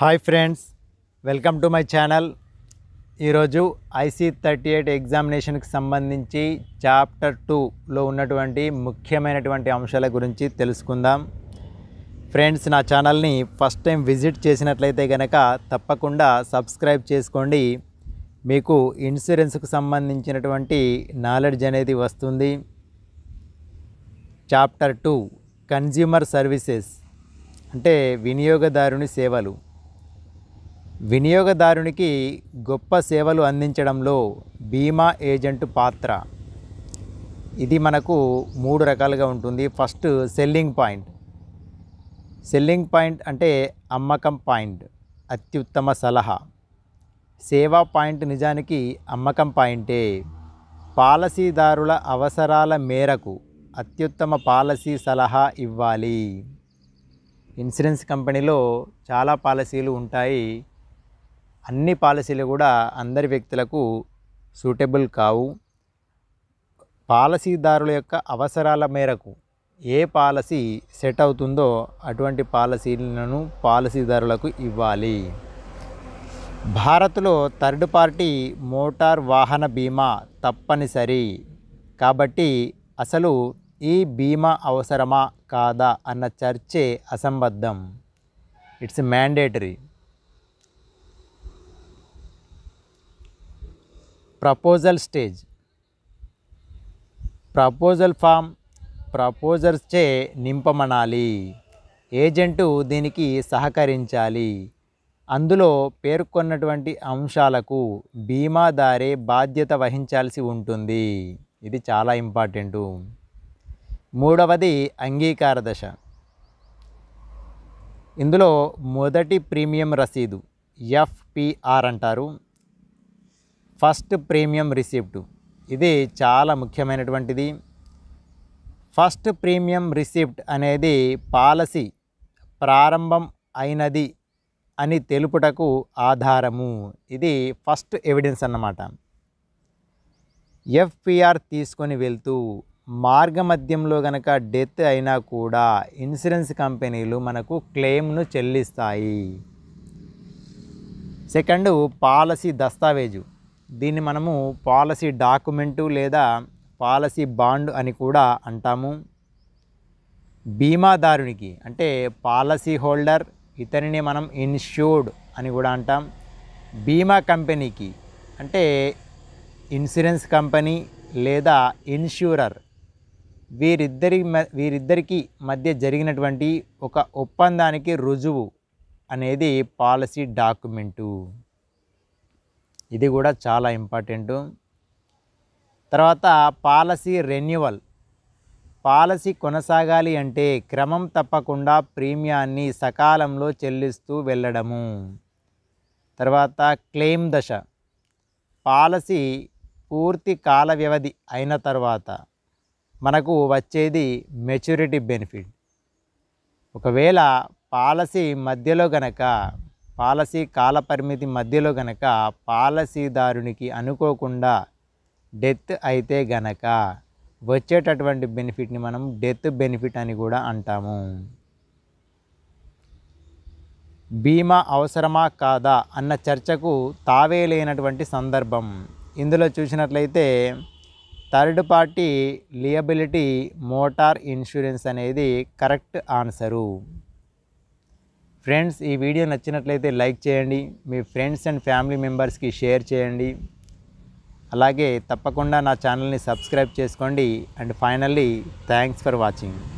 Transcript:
hi friends welcome to my channel ఈరోజు IC thirty eight ఎగ్జామినేషన్కి సంబంధించి చాప్టర్ టూలో ఉన్నటువంటి ముఖ్యమైనటువంటి అంశాల గురించి తెలుసుకుందాం ఫ్రెండ్స్ నా ఛానల్ని ఫస్ట్ టైం విజిట్ చేసినట్లయితే కనుక తప్పకుండా సబ్స్క్రైబ్ చేసుకోండి మీకు ఇన్సూరెన్స్కు సంబంధించినటువంటి నాలెడ్జ్ అనేది వస్తుంది చాప్టర్ టూ కన్జ్యూమర్ సర్వీసెస్ అంటే వినియోగదారుని సేవలు వినియోగదారునికి గొప్ప సేవలు అందించడంలో బీమా ఏజెంట్ పాత్ర ఇది మనకు మూడు రకాలుగా ఉంటుంది first selling point selling point అంటే అమ్మకం పాయింట్ అత్యుత్తమ సలహా సేవా పాయింట్ నిజానికి అమ్మకం పాయింటే పాలసీదారుల అవసరాల మేరకు అత్యుత్తమ పాలసీ సలహా ఇవ్వాలి ఇన్సూరెన్స్ కంపెనీలో చాలా పాలసీలు ఉంటాయి అన్ని పాలసీలు కూడా అందరి వ్యక్తులకు సూటబుల్ కావు పాలసీదారుల యొక్క అవసరాల మేరకు ఏ పాలసీ సెట్ అవుతుందో అటువంటి పాలసీలను పాలసీదారులకు ఇవ్వాలి భారత్లో థర్డ్ పార్టీ మోటార్ వాహన బీమా తప్పనిసరి కాబట్టి అసలు ఈ బీమా అవసరమా కాదా అన్న చర్చే అసంబద్ధం it's mandatory proposal stage proposal form ప్రపోజర్స్చే నింపమనాలి ఏజెంటు దీనికి సహకరించాలి అందులో పేర్కొన్నటువంటి అంశాలకు బీమాదారే బాధ్యత వహించాల్సి ఉంటుంది ఇది చాలా ఇంపార్టెంటు మూడవది అంగీకార దశ ఇందులో మొదటి ప్రీమియం రసీదు ఎఫ్పిఆర్ అంటారు ఫస్ట్ ప్రీమియం రిసీప్ట్ ఇది చాలా ముఖ్యమైనటువంటిది ఫస్ట్ ప్రీమియం రిసీప్ట్ అనేది పాలసీ ప్రారంభం అయినది అని తెలుపుటకు ఆధారము ఇది ఫస్ట్ ఎవిడెన్స్ అన్నమాట ఎఫ్పిఆర్ తీసుకొని వెళ్తూ మార్గమధ్యంలో గనక డెత్ అయినా కూడా ఇన్సూరెన్స్ కంపెనీలు మనకు క్లెయిమ్ను చెల్లిస్తాయి సెకండ్ పాలసీ దస్తావేజు దీన్ని మనము పాలసీ డాక్యుమెంటు లేదా పాలసీ బాండ్ అని కూడా అంటాము బీమాదారునికి అంటే పాలసీ హోల్డర్ ఇతనిని మనం ఇన్ష్యూర్డ్ అని కూడా అంటాం బీమా కంపెనీకి అంటే ఇన్సూరెన్స్ కంపెనీ లేదా ఇన్షూరర్ వీరిద్దరి వీరిద్దరికీ మధ్య జరిగినటువంటి ఒక ఒప్పందానికి రుజువు అనేది పాలసీ డాక్యుమెంటు ఇది కూడా చాలా ఇంపార్టెంట్ తర్వాత పాలసీ రెన్యువల్ పాలసీ కొనసాగాలి అంటే క్రమం తప్పకుండా ప్రీమియాన్ని సకాలంలో చెల్లిస్తూ వెళ్ళడము తర్వాత క్లెయిమ్ దశ పాలసీ పూర్తి కాల వ్యవధి అయిన తర్వాత మనకు వచ్చేది మెచ్యూరిటీ బెనిఫిట్ ఒకవేళ పాలసీ మధ్యలో గనక పాలసీ కాలపరిమితి మధ్యలో గనక పాలసీదారునికి అనుకోకుండా డెత్ అయితే గనక వచ్చేటటువంటి బెనిఫిట్ని మనం డెత్ బెనిఫిట్ అని కూడా అంటాము బీమా అవసరమా కాదా అన్న చర్చకు తావే లేనటువంటి సందర్భం ఇందులో చూసినట్లయితే third party liability motor insurance అనేది కరెక్ట్ ఆన్సరు ఫ్రెండ్స్ ఈ వీడియో నచ్చినట్లయితే లైక్ చేయండి మీ ఫ్రెండ్స్ అండ్ ఫ్యామిలీ మెంబర్స్కి షేర్ చేయండి అలాగే తప్పకుండా నా ఛానల్ని సబ్స్క్రైబ్ చేసుకోండి and finally thanks for watching